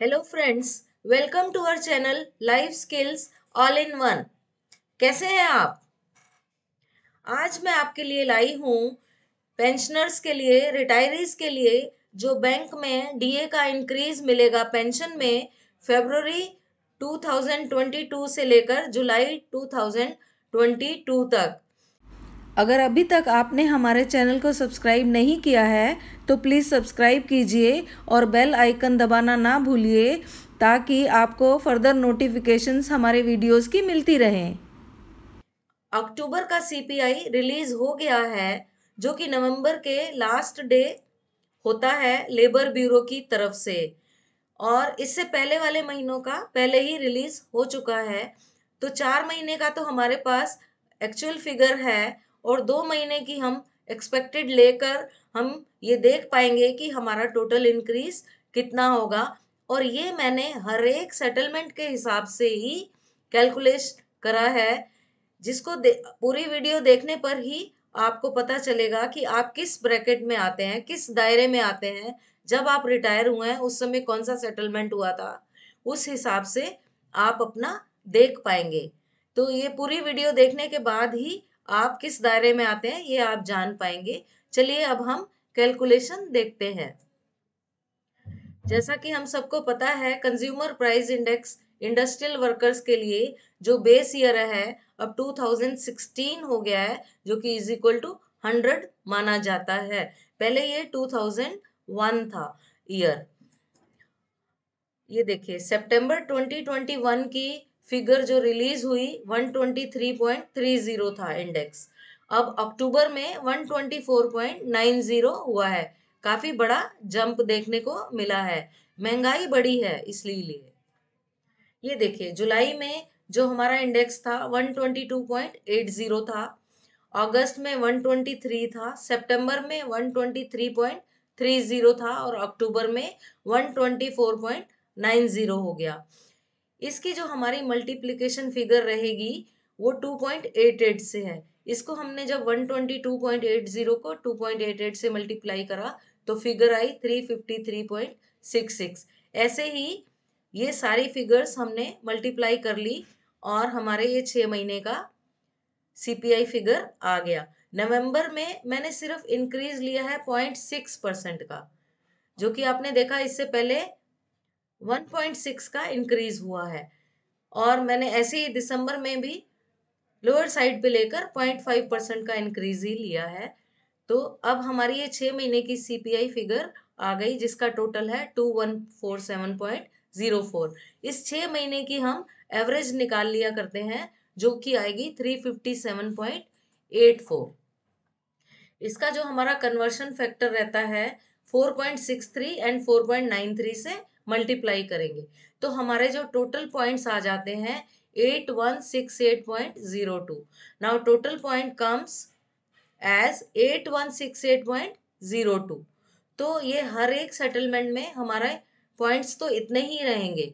hello friends welcome to our channel life skills all in one कैसे हैं आप आज मैं आपके लिए लाई हूँ पेंशनर्स के लिए रिटायरीज के लिए जो बैंक में डीए का इंक्रीज मिलेगा पेंशन में फेबररी 2022 से लेकर जुलाई 2022 तक अगर अभी तक आपने हमारे चैनल को सब्सक्राइब नहीं किया है तो प्लीज़ सब्सक्राइब कीजिए और बेल आइकन दबाना ना भूलिए ताकि आपको फर्दर नोटिफिकेशंस हमारे वीडियोस की मिलती रहें अक्टूबर का सीपीआई रिलीज हो गया है जो कि नवंबर के लास्ट डे होता है लेबर ब्यूरो की तरफ से और इससे पहले वाले महीनों का पहले ही रिलीज हो चुका है तो चार महीने का तो हमारे पास एक्चुअल फिगर है और दो महीने की हम एक्सपेक्टेड लेकर हम ये देख पाएंगे कि हमारा टोटल इंक्रीज कितना होगा और ये मैंने हर एक सेटलमेंट के हिसाब से ही कैलकुलेश करा है जिसको पूरी वीडियो देखने पर ही आपको पता चलेगा कि आप किस ब्रैकेट में आते हैं किस दायरे में आते हैं जब आप रिटायर हुए हैं उस समय कौन सा सेटलमेंट हुआ था उस हिसाब से आप अपना देख पाएंगे तो ये पूरी वीडियो देखने के बाद ही आप किस दायरे में आते हैं ये आप जान पाएंगे चलिए अब हम कैलकुलेशन देखते हैं जैसा कि हम सबको पता है consumer price index industrial workers के लिए जो बेस ईयर है अब 2016 हो गया है जो कि इज इक्वल टू हंड्रेड माना जाता है पहले ये 2001 था ईयर ये देखिए सितंबर 2021 की फिगर जो रिलीज हुई 123.30 था इंडेक्स अब अक्टूबर में 124.90 हुआ है काफी बड़ा जंप देखने को मिला है महंगाई बढ़ी है इसलिए ये देखिए जुलाई में जो हमारा इंडेक्स था 122.80 था अगस्त में 123 था सितंबर में 123.30 था और अक्टूबर में 124.90 हो गया इसकी जो हमारी मल्टीप्लीकेशन फिगर रहेगी वो 2.88 से है इसको हमने जब 122.80 को 2.88 से मल्टीप्लाई करा तो फिगर आई 353.66 ऐसे ही ये सारी फिगर्स हमने मल्टीप्लाई कर ली और हमारे ये छः महीने का सीपीआई फिगर आ गया नवंबर में मैंने सिर्फ इंक्रीज लिया है पॉइंट सिक्स परसेंट का जो कि आपने देखा इससे पहले 1.6 का इंक्रीज हुआ है और मैंने ऐसे ही दिसंबर में भी लोअर साइड पे लेकर 0.5 परसेंट का इंक्रीज ही लिया है तो अब हमारी ये छः महीने की सीपीआई फिगर आ गई जिसका टोटल है two one four seven point zero four इस छः महीने की हम एवरेज निकाल लिया करते हैं जो कि आएगी three fifty seven point eight four इसका जो हमारा कन्वर्शन फैक्टर रहता है four point six three and four point nine three से मल्टीप्लाई करेंगे तो हमारे जो टोटल पॉइंट्स आ जाते हैं eight one six eight point zero two now total point comes as eight one six eight point zero two तो ये हर एक सेटलमेंट में हमारे पॉइंट्स तो इतने ही रहेंगे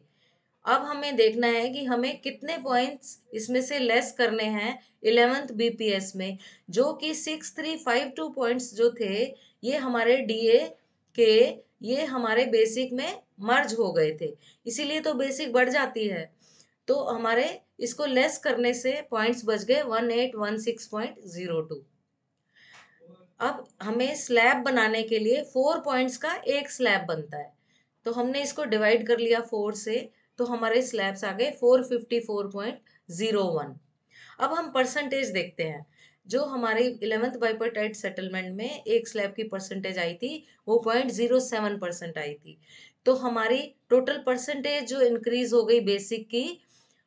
अब हमें देखना है कि हमें कितने पॉइंट्स इसमें से लेस करने हैं इलेवेंथ बीपीएस में जो कि six three five two points जो थे ये हमारे डीए के ये हमारे बेसिक में मर्ज हो गए थे इसीलिए तो बेसिक बढ़ जाती है तो हमारे इसको लेस करने से पॉइंट्स बच गए one eight one six point zero two अब हमें स्लैब बनाने के लिए फोर पॉइंट्स का एक स्लैब बनता है तो हमने इसको डिवाइड कर लिया फोर से तो हमारे स्लैब्स आ गए four fifty four point zero one अब हम परसेंटेज देखते हैं जो हमारे इलेवेंथ बाइपोटाइट सेटलमेंट में एक स्लैब की परसेंटेज आई थी वो पॉइंट जीरो सेवन परसेंट आई थी तो हमारी टोटल परसेंटेज जो इंक्रीज हो गई बेसिक की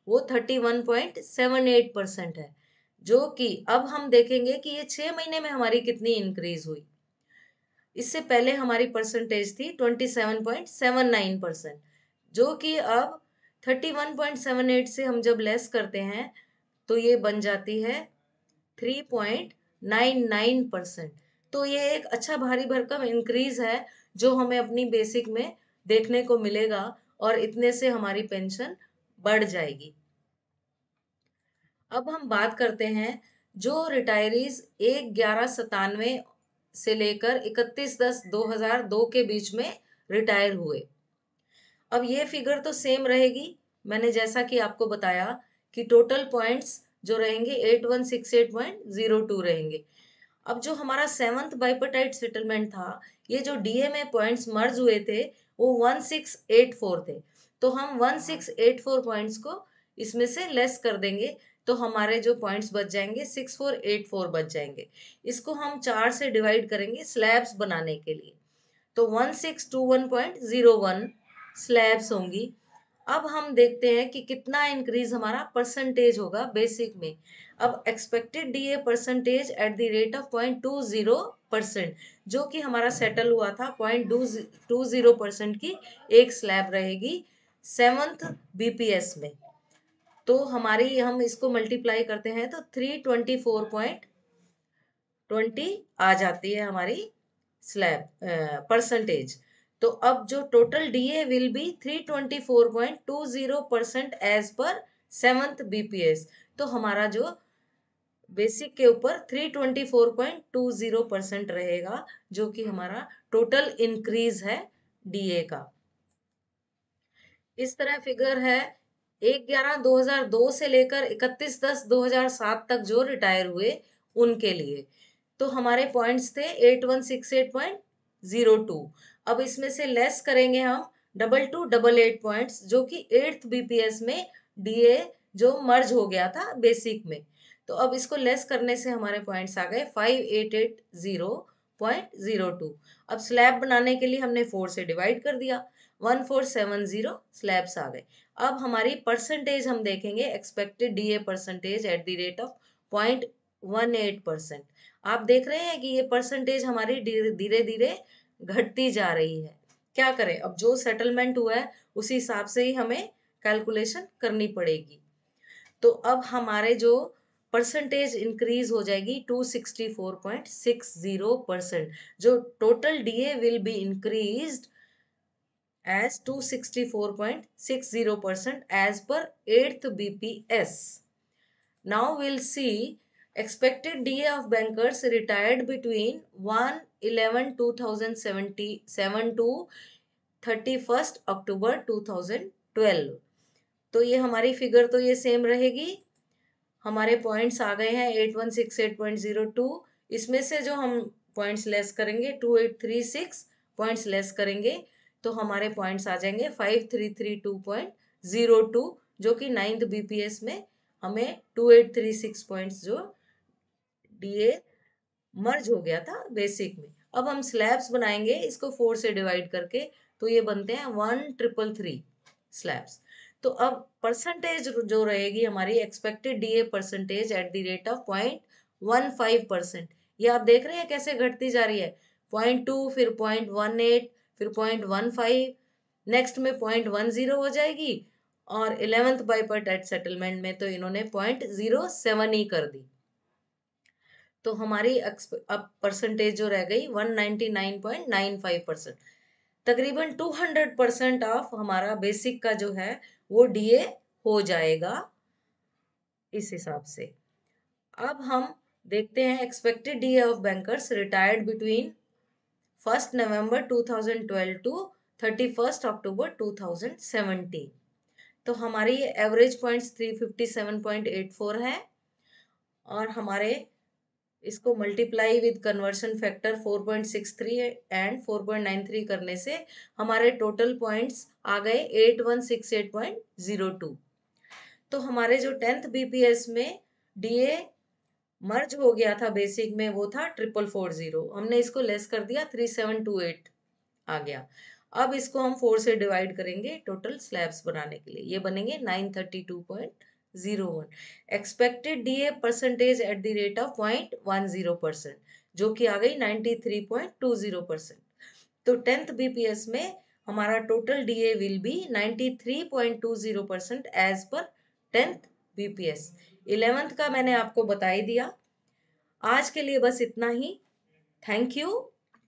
वो thirty one point seven eight percent है जो कि अब हम देखेंगे कि ये छः महीने में हमारी कितनी इंक्रीज हुई इससे पहले हमारी परसेंटेज थी twenty seven point seven nine percent जो कि अब thirty one point seven eight से हम जब लेस करते हैं तो ये बन जाती है three point nine nine percent तो ये एक अच्छा भारी भरकम इंक्रीज है जो हमें अपनी बेसिक में देखने को मिलेगा और इतने से हमारी पेंशन बढ़ जाएगी अब हम बात करते हैं जो रिटायरीज एक ग्यारह सतानवे से लेकर इकतीस दस दो हजार दो के बीच में रिटायर हुए अब ये फिगर तो सेम रहेगी मैंने जैसा कि आपको बताया कि टोटल पॉइंट्स जो रहेंगे eight one six eight point zero two रहेंगे अब जो हमारा सेवन्थ बाइपोटाइट सेटलमेंट था ये जो डीएमए पॉइंट्स मर्ज हुए थे वो वन सिक्स एट फोर थे तो हम one six eight four points को इसमें से लेस कर देंगे तो हमारे जो पॉइंट्स बच जाएंगे सिक्स फोर एट फोर बच जाएंगे इसको हम चार से डिवाइड करेंगे स्लैब्स बनाने के लिए तो one six two one point zero one slabs होंगी अब हम देखते हैं कि कितना इंक्रीज हमारा परसेंटेज होगा बेसिक में अब expected DA percentage at the rate of point two zero percent जो कि हमारा सेटल हुआ था पॉइंट टू जीरो परसेंट की एक स्लैब रहेगी सेवंथ बीपीएस में तो हमारी हम इसको मल्टीप्लाई करते हैं तो three twenty four point twenty आ जाती है हमारी स्लैब परसेंटेज uh, तो अब जो total DA will be 324.20 percent as per seventh BPS तो हमारा जो बेसिक के ऊपर 324.20 परसेंट रहेगा जो कि हमारा टोटल इंक्रीज है डीए का इस तरह फिगर है एक ग्यारह दो हजार दो से लेकर इकतीस दस दो हजार सात तक जो रिटायर हुए उनके लिए तो हमारे पॉइंट्स थे eight one six eight point zero two अब इसमें से लेस करेंगे हम double two double eight points जो कि एट्थ बीपीएस में डीए जो मर्ज हो गया था बेसिक में तो अब इसको लेस करने से हमारे पॉइंट्स आ गए five eight eight zero point zero two अब स्लैब बनाने के लिए हमने फोर से डिवाइड कर दिया one four seven zero slabs आ गए अब हमारी परसेंटेज हम देखेंगे expected D A percentage at the rate of point one eight percent आप देख रहे हैं कि ये परसेंटेज हमारी धीरे धीरे घटती जा रही है क्या करें अब जो सेटलमेंट हुआ है उसी हिसाब से ही हमें कैलकुलेशन करनी पड़ेगी तो अब हमारे जो परसेंटेज इंक्रीज हो जाएगी 264.60 परसेंट जो total DA will be increased zero 264.60% as per eighth BPS now will see expected D A of bankers retired between one eleven two thousand seventy seven to thirty first October two thousand twelve तो ये हमारी figure तो ये same रहेगी हमारे points आ गए हैं eight one six eight point zero two इसमें से जो हम पॉइंट्स लेस करेंगे two eight three six points less करेंगे तो हमारे पॉइंट्स आ जाएंगे five three three two point zero two जो कि नाइन्थ बी पी एस में हमें two eight three six points जो डीए मर्ज हो गया था बेसिक में अब हम स्लैब्स बनाएंगे इसको फोर से डिवाइड करके तो ये बनते हैं वन ट्रिपल थ्री स्लैब्स तो अब परसेंटेज जो रहेगी हमारी expected DA percentage at the rate of point one five percent ये आप देख रहे हैं कैसे घटती जा रही है पॉइंट टू फिर पॉइंट वन एट फिर पॉइंट वन फाइव नेक्स्ट में पॉइंट वन ज़ीरो हो जाएगी और eleventh bipartite settlement में तो इन्होंने पॉइंट ज़ीरो सेवन ही कर दी तो हमारी अब परसेंटेज जो रह गई 199.95 परसेंट तकरीबन 200 परसेंट ऑफ हमारा बेसिक का जो है वो डीए हो जाएगा इस हिसाब से अब हम देखते हैं expected DA of bankers retired between first November 2012 to thirty first October 2017 तो हमारी एवरेज पॉइंट्स 357.84 है और हमारे इसको multiply with conversion factor 4.63 and 4.93 करने से हमारे टोटल पॉइंट्स आ गए 8168.02 तो हमारे जो टेंथ बीपीएस में डीए मर्ज हो गया था बेसिक में वो था ट्रिपल फोर जीरो हमने इसको लेस कर दिया थ्री सेवन टू एट आ गया अब इसको हम फोर से डिवाइड करेंगे टोटल स्लैब्स बनाने के लिए ये बनेंगे nine thirty two point zero one expected D A percentage at the rate of point one zero percent जो कि आ गई ninety three point two zero percent तो टेंथ बी पी एस में हमारा total D A will be ninety three point two zero percent as per tenth B P S eleventh का मैंने आपको बता ही दिया आज के लिए बस इतना ही थैंक यू